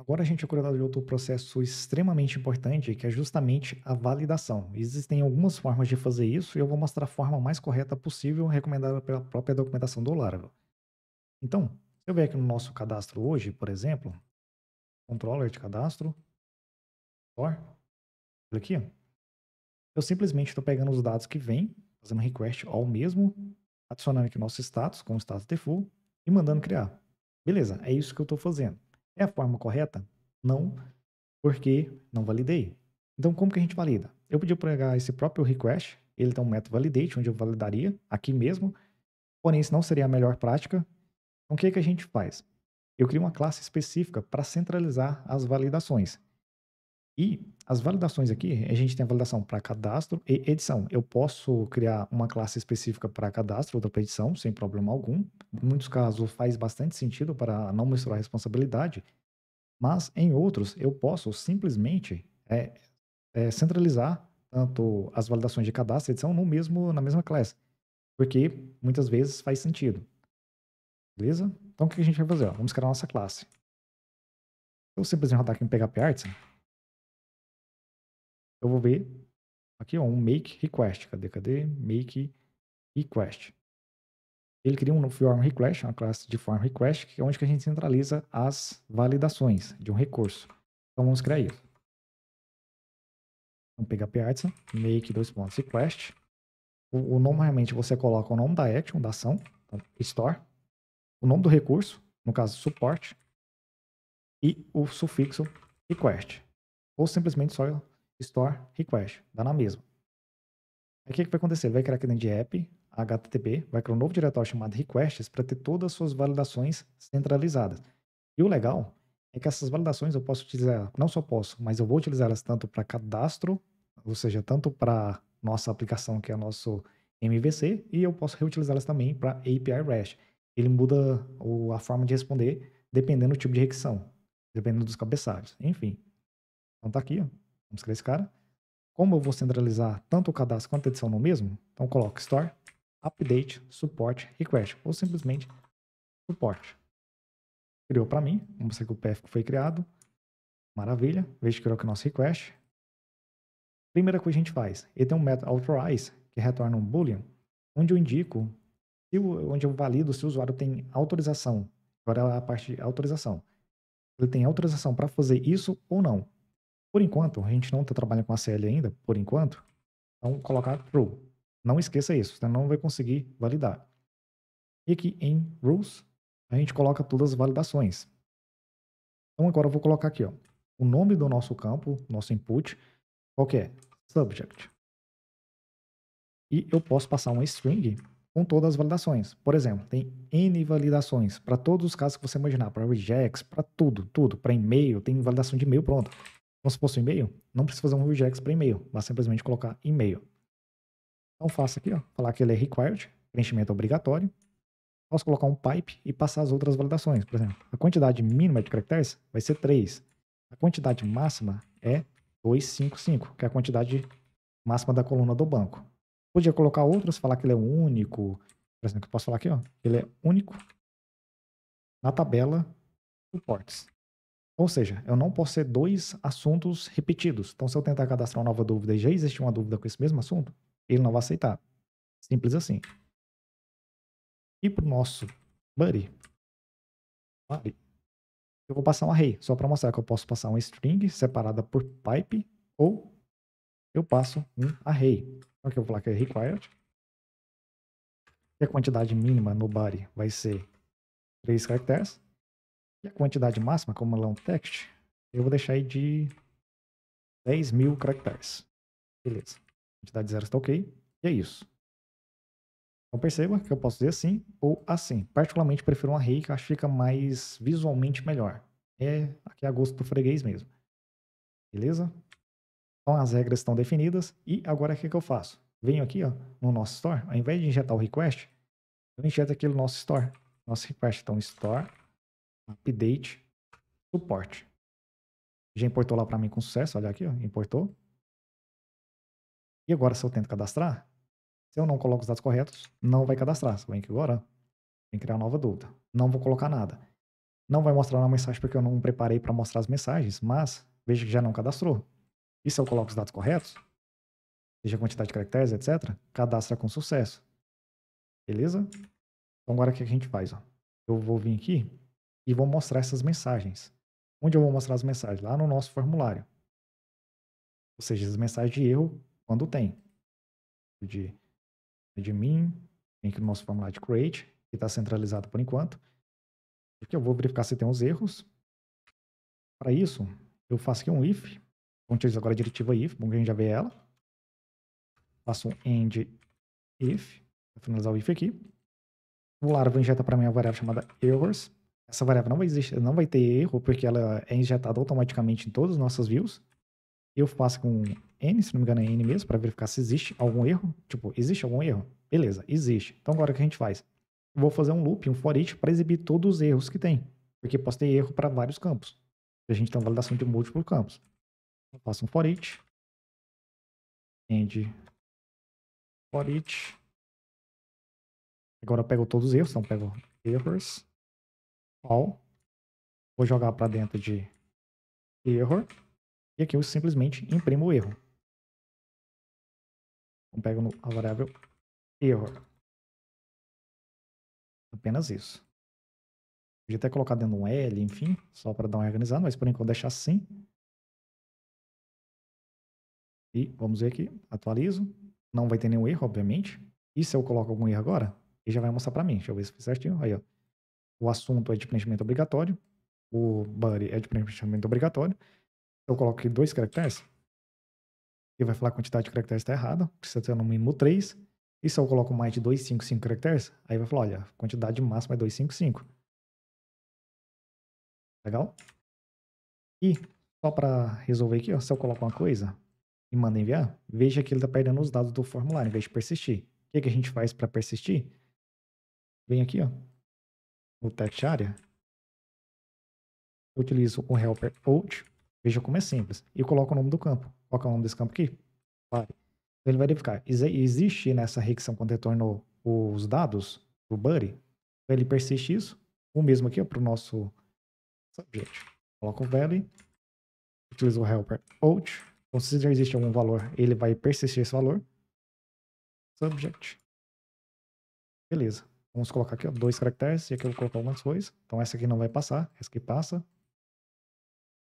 Agora a gente é curioso de outro processo extremamente importante, que é justamente a validação. Existem algumas formas de fazer isso e eu vou mostrar a forma mais correta possível, recomendada pela própria documentação do Laravel. Então, se eu vier aqui no nosso cadastro hoje, por exemplo, controller de cadastro, store, aqui, eu simplesmente estou pegando os dados que vêm, fazendo request ao mesmo, adicionando aqui o nosso status com o status default e mandando criar. Beleza, é isso que eu estou fazendo. É a forma correta? Não, porque não validei. Então, como que a gente valida? Eu podia pegar esse próprio request, ele tem um método validate, onde eu validaria aqui mesmo, porém isso não seria a melhor prática. Então, o que, que a gente faz? Eu crio uma classe específica para centralizar as validações. E as validações aqui, a gente tem a validação para cadastro e edição. Eu posso criar uma classe específica para cadastro, outra para edição, sem problema algum. Em muitos casos faz bastante sentido para não misturar responsabilidade, mas em outros eu posso simplesmente é, é, centralizar tanto as validações de cadastro e edição no mesmo, na mesma classe, porque muitas vezes faz sentido. Beleza? Então o que a gente vai fazer? Vamos criar a nossa classe. Eu simplesmente rodar aqui em PHP Arts eu vou ver aqui, ó, um make request. Cadê, cadê? Make request. Ele cria um form request, uma classe de form request, que é onde que a gente centraliza as validações de um recurso. Então vamos criar isso. Então PHP Artisan, make dois pontos request. O, o nome realmente você coloca o nome da action, da ação, então, store, o nome do recurso, no caso suporte, e o sufixo request. Ou simplesmente só store request, dá na mesma. Aí o que, que vai acontecer? Ele vai criar aqui dentro de app, HTTP, vai criar um novo diretório chamado requests para ter todas as suas validações centralizadas. E o legal é que essas validações eu posso utilizar, não só posso, mas eu vou utilizá-las tanto para cadastro, ou seja, tanto para nossa aplicação, que é nosso MVC, e eu posso reutilizá-las também para API REST. Ele muda a forma de responder dependendo do tipo de requisição, dependendo dos cabeçalhos, enfim. Então tá aqui, ó. Vamos criar esse cara. Como eu vou centralizar tanto o cadastro quanto a edição no mesmo, então coloco store, update, support, request, ou simplesmente support. Criou para mim, vamos ver que o PF foi criado. Maravilha, veja que criou aqui o nosso request. Primeira coisa que a gente faz, ele tem um método authorize, que retorna um boolean, onde eu indico, onde eu valido se o usuário tem autorização. Agora é a parte de autorização. Ele tem autorização para fazer isso ou não. Por enquanto, a gente não está trabalhando com a CL ainda, por enquanto. Então, colocar true. Não esqueça isso, você não vai conseguir validar. E aqui em rules, a gente coloca todas as validações. Então, agora eu vou colocar aqui ó, o nome do nosso campo, nosso input, qual que é? Subject. E eu posso passar uma string com todas as validações. Por exemplo, tem N validações para todos os casos que você imaginar, para rejects, para tudo, tudo, para e-mail, tem validação de e-mail pronta. Então, se fosse um e-mail, não precisa fazer um regex para e-mail, basta simplesmente colocar e-mail. Então faça aqui, ó, falar que ele é required, preenchimento obrigatório. Posso colocar um pipe e passar as outras validações. Por exemplo, a quantidade mínima de caracteres vai ser 3. A quantidade máxima é 255, que é a quantidade máxima da coluna do banco. Podia colocar outras, falar que ele é único. Por exemplo, eu posso falar aqui, ó, ele é único na tabela suportes. Ou seja, eu não posso ter dois assuntos repetidos. Então, se eu tentar cadastrar uma nova dúvida e já existe uma dúvida com esse mesmo assunto, ele não vai aceitar. Simples assim. E para o nosso buddy, buddy, eu vou passar um array, só para mostrar que eu posso passar uma string separada por pipe ou eu passo um array. Então, aqui eu vou falar que é required. E a quantidade mínima no body vai ser três caracteres a quantidade máxima, como lá é um text, eu vou deixar aí de 10 mil caracteres. Beleza. A quantidade zero está ok. E é isso. Então perceba que eu posso dizer assim ou assim. Particularmente prefiro um array que acho que fica mais visualmente melhor. É aqui a gosto do freguês mesmo. Beleza? Então as regras estão definidas e agora o que, que eu faço? Venho aqui ó, no nosso store, ao invés de injetar o request, eu injeto aqui no nosso store. Nosso request, então store update suporte. Já importou lá para mim com sucesso, olha aqui, ó, importou. E agora se eu tento cadastrar, se eu não coloco os dados corretos, não vai cadastrar. Você vem aqui agora, tem que criar uma nova dúvida. Não vou colocar nada. Não vai mostrar uma mensagem porque eu não preparei para mostrar as mensagens, mas veja que já não cadastrou. E se eu coloco os dados corretos, seja a quantidade de caracteres, etc., cadastra com sucesso. Beleza? Então agora o que a gente faz? Ó? Eu vou vir aqui e vou mostrar essas mensagens. Onde eu vou mostrar as mensagens? Lá no nosso formulário. Ou seja, as mensagens de erro, quando tem. De admin, tem aqui no nosso formulário de create, que está centralizado por enquanto. Porque eu vou verificar se tem uns erros. Para isso, eu faço aqui um if. Vou utilizar agora a diretiva if, bom que a gente já vê ela. Faço um end if, para finalizar o if aqui. O Laravel injeta para mim uma variável chamada errors, essa variável não vai, existir, não vai ter erro, porque ela é injetada automaticamente em todas as nossas views. Eu faço com n, se não me engano é n mesmo, para verificar se existe algum erro. Tipo, existe algum erro? Beleza, existe. Então agora o que a gente faz? Eu vou fazer um loop, um for each, para exibir todos os erros que tem. Porque posso ter erro para vários campos. A gente tem uma validação de múltiplos campos. Eu faço um for each. End for each. Agora eu pego todos os erros, então eu pego errors all. Vou jogar para dentro de error. E aqui eu simplesmente imprimo o erro. Então, pego no, a variável error. Apenas isso. Podia até colocar dentro um L, enfim, só para dar uma organizada, mas por enquanto vou deixar assim. E vamos ver aqui, atualizo. Não vai ter nenhum erro, obviamente. E se eu coloco algum erro agora, ele já vai mostrar para mim. Deixa eu ver se fiz certinho. Aí, ó. O assunto é de preenchimento obrigatório. O body é de preenchimento obrigatório. Eu coloco aqui dois caracteres. Ele vai falar a quantidade de caracteres está tá errada. Precisa ter no mínimo três. E se eu coloco mais de 255 caracteres, aí vai falar, olha, a quantidade máxima é 255. Legal? E, só para resolver aqui, ó, se eu coloco uma coisa e mando enviar, veja que ele está perdendo os dados do formulário em vez de persistir. O que, que a gente faz para persistir? Vem aqui, ó, no teste área, eu utilizo o helper out, veja como é simples, e coloco o nome do campo. Qual é o nome desse campo aqui? Pare. Ele vai verificar, existe nessa requisição quando retornou os dados do buddy, ele persiste isso, o mesmo aqui para o nosso subject. coloca o value, utilizo o helper out, então se já existe algum valor, ele vai persistir esse valor, subject, beleza. Vamos colocar aqui ó, dois caracteres e aqui eu vou colocar algumas coisas. Então essa aqui não vai passar, essa aqui passa.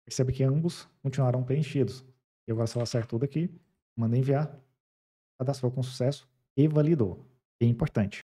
Percebe que ambos continuarão preenchidos. E agora se ela acerto tudo aqui, manda enviar, cadastrou com sucesso e validou. É importante.